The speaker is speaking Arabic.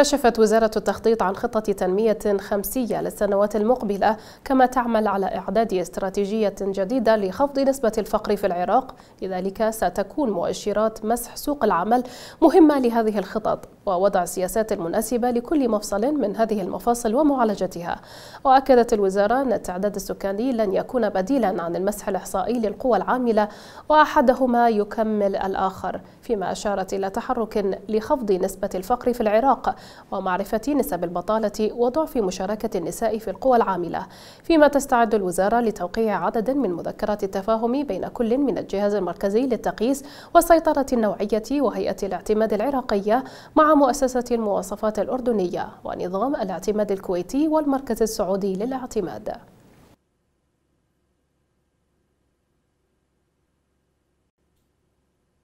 كشفت وزارة التخطيط عن خطة تنمية خمسية للسنوات المقبلة كما تعمل على إعداد استراتيجية جديدة لخفض نسبة الفقر في العراق لذلك ستكون مؤشرات مسح سوق العمل مهمة لهذه الخطط ووضع السياسات المناسبة لكل مفصل من هذه المفاصل ومعالجتها وأكدت الوزارة أن التعداد السكاني لن يكون بديلا عن المسح الإحصائي للقوى العاملة وأحدهما يكمل الآخر فيما أشارت إلى تحرك لخفض نسبة الفقر في العراق ومعرفة نسب البطالة وضعف مشاركة النساء في القوى العاملة فيما تستعد الوزارة لتوقيع عدد من مذكرات التفاهم بين كل من الجهاز المركزي للتقييس والسيطرة النوعية وهيئة الاعتماد العراقية مع مؤسسة المواصفات الأردنية ونظام الاعتماد الكويتي والمركز السعودي للاعتماد